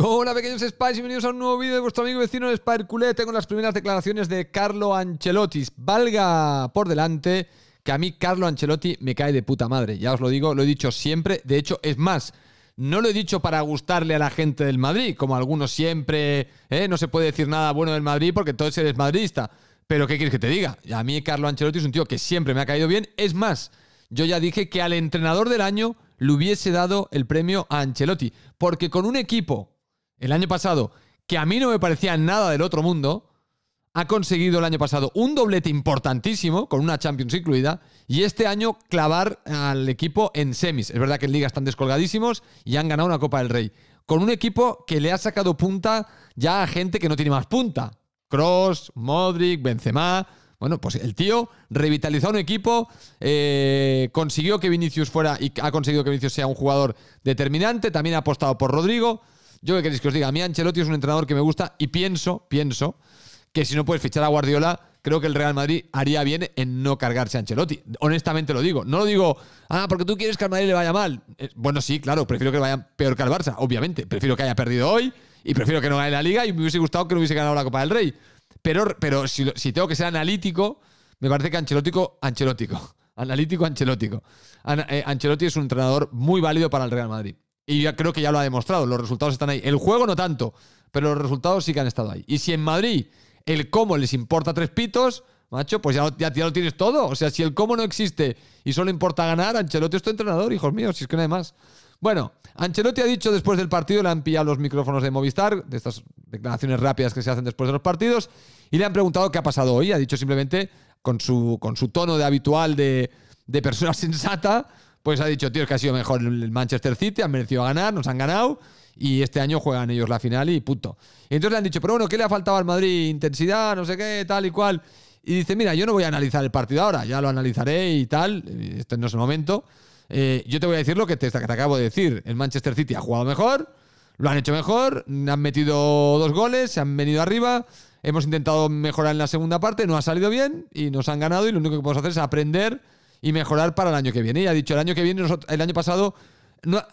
Hola pequeños Spice! bienvenidos a un nuevo vídeo de vuestro amigo vecino de Spire Tengo las primeras declaraciones de Carlo Ancelotti. Valga por delante que a mí Carlo Ancelotti me cae de puta madre, ya os lo digo, lo he dicho siempre, de hecho es más, no lo he dicho para gustarle a la gente del Madrid, como algunos siempre, eh, no se puede decir nada bueno del Madrid porque todo es madridista, pero ¿qué quieres que te diga? A mí Carlo Ancelotti es un tío que siempre me ha caído bien, es más, yo ya dije que al entrenador del año le hubiese dado el premio a Ancelotti, porque con un equipo el año pasado, que a mí no me parecía nada del otro mundo, ha conseguido el año pasado un doblete importantísimo, con una Champions incluida, y este año clavar al equipo en semis. Es verdad que en Liga están descolgadísimos y han ganado una Copa del Rey. Con un equipo que le ha sacado punta ya a gente que no tiene más punta. Cross, Modric, Benzema. Bueno, pues el tío revitalizó un equipo, eh, consiguió que Vinicius fuera y ha conseguido que Vinicius sea un jugador determinante, también ha apostado por Rodrigo. Yo que queréis que os diga, a mí Ancelotti es un entrenador que me gusta y pienso, pienso, que si no puedes fichar a Guardiola, creo que el Real Madrid haría bien en no cargarse a Ancelotti. Honestamente lo digo. No lo digo, ah, porque tú quieres que al Madrid le vaya mal. Eh, bueno, sí, claro, prefiero que le vaya peor que al Barça, obviamente. Prefiero que haya perdido hoy y prefiero que no gane la Liga y me hubiese gustado que no hubiese ganado la Copa del Rey. Pero, pero si, tengo que ser analítico, me parece que Ancelótico, Ancelótico. Analítico, Ancelótico. Eh, Ancelotti es un entrenador muy válido para el Real Madrid. Y ya creo que ya lo ha demostrado, los resultados están ahí. El juego no tanto, pero los resultados sí que han estado ahí. Y si en Madrid el cómo les importa tres pitos, macho, pues ya, ya, lo tienes todo. O sea, si el cómo no existe y solo importa ganar, Ancelotti es tu entrenador, hijos míos, si es que no hay más. Bueno, Ancelotti ha dicho después del partido, le han pillado los micrófonos de Movistar, de estas declaraciones rápidas que se hacen después de los partidos, y le han preguntado qué ha pasado hoy. Ha dicho simplemente, con su, con su tono de habitual de, de persona sensata, pues ha dicho, tío, es que ha sido mejor el Manchester City, han merecido ganar, nos han ganado y este año juegan ellos la final y punto. Y entonces le han dicho, pero bueno, ¿qué le ha faltado al Madrid? Intensidad, no sé qué, tal y cual. Y dice, mira, yo no voy a analizar el partido ahora, ya lo analizaré y tal, este no es el momento. Eh, yo te voy a decir lo que te, que te acabo de decir. El Manchester City ha jugado mejor, lo han hecho mejor, han metido dos goles, se han venido arriba, hemos intentado mejorar en la segunda parte, no ha salido bien y nos han ganado y lo único que podemos hacer es aprender y mejorar para el año que viene. Y ha dicho, el año que viene, el año pasado,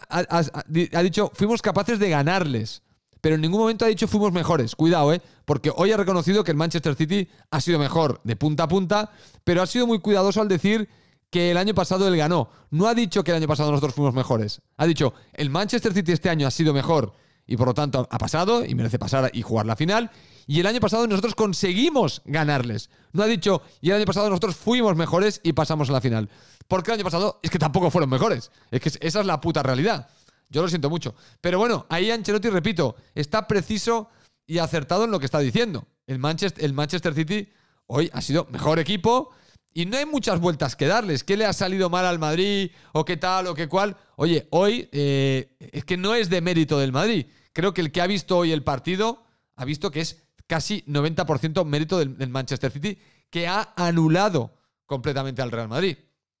ha, ha dicho, fuimos capaces de ganarles pero en ningún momento ha dicho fuimos mejores. Cuidado, ¿eh? Porque hoy ha reconocido que el Manchester City ha sido mejor de punta a punta, pero ha sido muy cuidadoso al decir que el año pasado él ganó. No ha dicho que el año pasado nosotros fuimos mejores. Ha dicho, el Manchester City este año ha sido mejor y por lo tanto ha pasado y merece pasar y jugar la final y el año pasado nosotros conseguimos ganarles. No ha dicho, y el año pasado nosotros fuimos mejores y pasamos a la final. Porque el año pasado es que tampoco fueron mejores. Es que esa es la puta realidad. Yo lo siento mucho. Pero bueno, ahí Ancelotti, repito, está preciso y acertado en lo que está diciendo. El Manchester, el City hoy ha sido mejor equipo y no hay muchas vueltas que darles. ¿Qué le ha salido mal al Madrid? ¿O qué tal? ¿O qué cual? Oye, hoy eh, es que no es de mérito del Madrid. Creo que el que ha visto hoy el partido ha visto que es casi 90% mérito del, Manchester City, que ha anulado completamente al Real Madrid.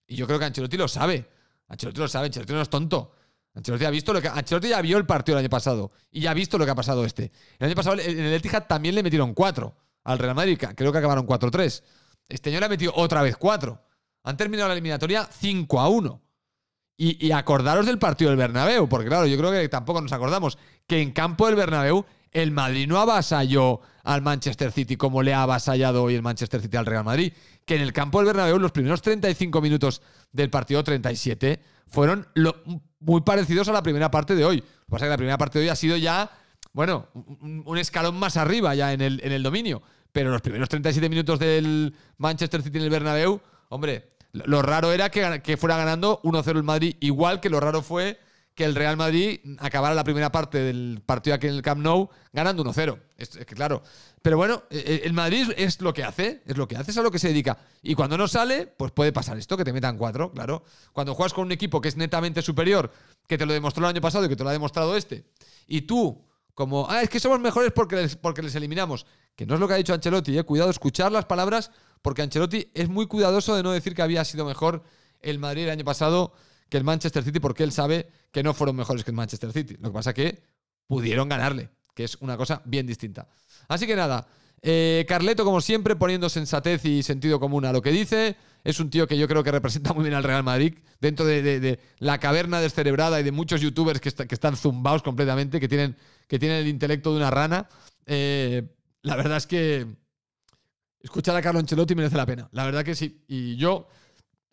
Y yo creo que Ancelotti lo sabe. Ancelotti lo sabe, Ancelotti no es tonto. Ancelotti ha visto lo que Ancelotti ya vio el partido el año pasado y ya ha visto lo que ha pasado este. El año pasado en el Etihad también le metieron 4 al Real Madrid, creo que acabaron 4-3. Este año le ha metido otra vez 4. Han terminado la eliminatoria 5 a 1. Y, y, acordaros del partido del Bernabéu, porque claro, yo creo que tampoco nos acordamos que en campo del Bernabéu el Madrid no avasalló al Manchester City como le ha avasallado hoy el Manchester City al Real Madrid, que en el campo del Bernabéu los primeros 35 minutos del partido 37 fueron muy parecidos a la primera parte de hoy. Lo que pasa es que la primera parte de hoy ha sido ya, bueno, un, escalón más arriba ya en el, en el dominio, pero los primeros 37 minutos del Manchester City en el Bernabéu, hombre, lo raro era que, que fuera ganando 1-0 el Madrid, igual que lo raro fue que el Real Madrid acabara la primera parte del partido aquí en el Camp Nou ganando 1-0. Es, que claro. Pero bueno, eh, eh, el Madrid es lo que hace, es lo que hace, es a lo que se dedica. Y cuando no sale, pues puede pasar esto, que te metan cuatro, claro. Cuando juegas con un equipo que es netamente superior, que te lo demostró el año pasado y que te lo ha demostrado este, y tú, como, ah, es que somos mejores porque les, porque les eliminamos, que no es lo que ha dicho Ancelotti, eh. cuidado, escuchar las palabras, porque Ancelotti es muy cuidadoso de no decir que había sido mejor el Madrid el año pasado que el Manchester City porque él sabe que no fueron mejores que el Manchester City. Lo que pasa es que pudieron ganarle, que es una cosa bien distinta. Así que nada, eh, Carleto, como siempre, poniendo sensatez y sentido común a lo que dice. Es un tío que yo creo que representa muy bien al Real Madrid, dentro de, la caverna descerebrada y de muchos youtubers que, están zumbados completamente, que tienen, que tienen, el intelecto de una rana. Eh, la verdad es que escuchar a Carlo Ancelotti merece la pena. La verdad que sí. Y yo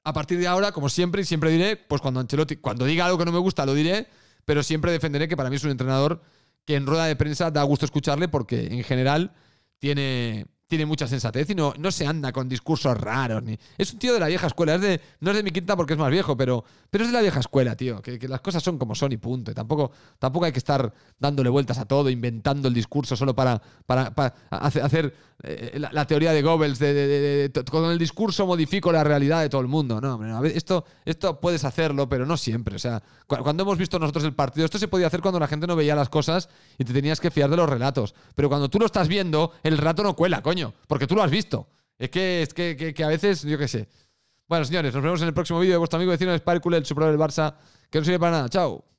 a partir de ahora, como siempre, y siempre diré, pues cuando Ancelotti, cuando diga algo que no me gusta, lo diré, pero siempre defenderé que para mí es un entrenador que en rueda de prensa da gusto escucharle porque en general tiene, tiene mucha sensatez y no, no se anda con discursos raros. Ni... Es un tío de la vieja escuela. Es de, no es de mi quinta porque es más viejo, pero, pero es de la vieja escuela, tío. Que, las cosas son como son y punto. tampoco, tampoco hay que estar dándole vueltas a todo, inventando el discurso solo para, para, para hacer eh, la, teoría de Goebbels. De, con el discurso modifico la realidad de todo el mundo. No, esto, esto puedes hacerlo, pero no siempre. O sea, cuando hemos visto nosotros el partido, esto se podía hacer cuando la gente no veía las cosas y te tenías que fiar de los relatos. Pero cuando tú lo estás viendo, el rato no cuela, coño porque tú lo has visto. Es que, es que, a veces, yo qué sé. Bueno, señores, nos vemos en el próximo vídeo de vuestro amigo vecino de Sparkle, el superior del Barça, que no sirve para nada. Chao.